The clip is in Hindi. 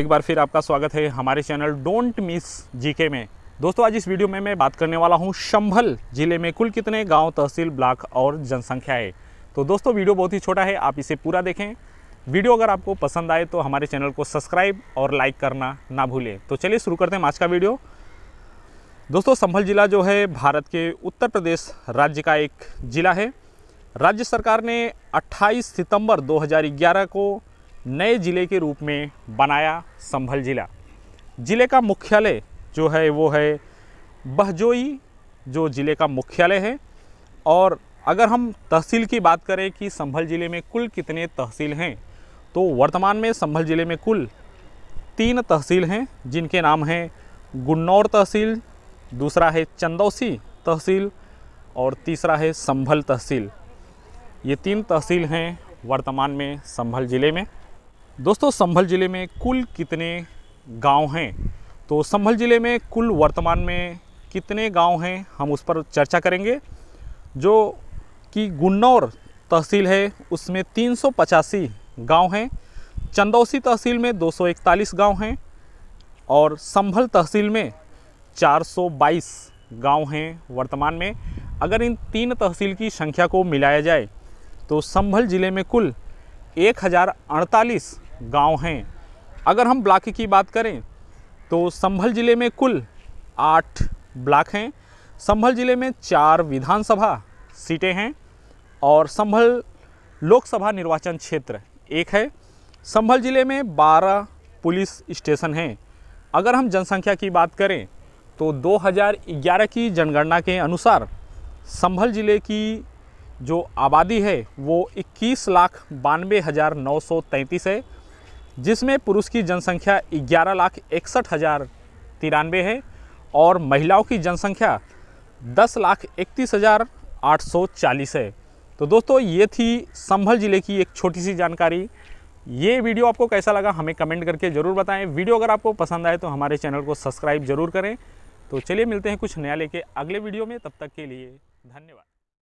एक बार फिर आपका स्वागत है हमारे चैनल डोंट मिस जीके में दोस्तों आज इस वीडियो में मैं बात करने वाला हूं संभल जिले में कुल कितने गांव तहसील ब्लॉक और जनसंख्या है तो दोस्तों वीडियो बहुत ही छोटा है आप इसे पूरा देखें वीडियो अगर आपको पसंद आए तो हमारे चैनल को सब्सक्राइब और लाइक करना ना भूलें तो चलिए शुरू करते हैं आज का वीडियो दोस्तों संभल जिला जो है भारत के उत्तर प्रदेश राज्य का एक ज़िला है राज्य सरकार ने 28 सितंबर 2011 को नए ज़िले के रूप में बनाया संभल ज़िला ज़िले का मुख्यालय जो है वो है बहजोई जो ज़िले का मुख्यालय है और अगर हम तहसील की बात करें कि संभल ज़िले में कुल कितने तहसील हैं तो वर्तमान में संभल ज़िले में कुल तीन तहसील हैं जिनके नाम हैं गुन्नौर तहसील दूसरा है चंदौसी तहसील और तीसरा है संभल तहसील ये तीन तहसील हैं वर्तमान में संभल ज़िले में दोस्तों संभल ज़िले में कुल कितने गांव हैं तो संभल ज़िले में कुल वर्तमान में कितने गांव हैं हम उस पर चर्चा करेंगे जो कि गुन्नौर तहसील है उसमें तीन गांव हैं चंदौसी तहसील में 241 गांव हैं और संभल तहसील में 422 गांव हैं वर्तमान में अगर इन तीन तहसील की संख्या को मिलाया जाए तो संभल ज़िले में कुल एक हज़ार अड़तालीस गांव हैं अगर हम ब्लाक की बात करें तो संभल ज़िले में कुल आठ ब्लाक हैं संभल ज़िले में चार विधानसभा सीटें हैं और संभल लोकसभा निर्वाचन क्षेत्र एक है संभल ज़िले में बारह पुलिस स्टेशन हैं अगर हम जनसंख्या की बात करें तो 2011 की जनगणना के अनुसार संभल ज़िले की जो आबादी है वो इक्कीस लाख बानवे हज़ार नौ सौ तैंतीस है जिसमें पुरुष की जनसंख्या ग्यारह लाख इकसठ हज़ार तिरानवे है और महिलाओं की जनसंख्या दस लाख इकतीस हज़ार आठ सौ चालीस है तो दोस्तों ये थी संभल ज़िले की एक छोटी सी जानकारी ये वीडियो आपको कैसा लगा हमें कमेंट करके ज़रूर बताएं वीडियो अगर आपको पसंद आए तो हमारे चैनल को सब्सक्राइब ज़रूर करें तो चलिए मिलते हैं कुछ नया लेके अगले वीडियो में तब तक के लिए धन्यवाद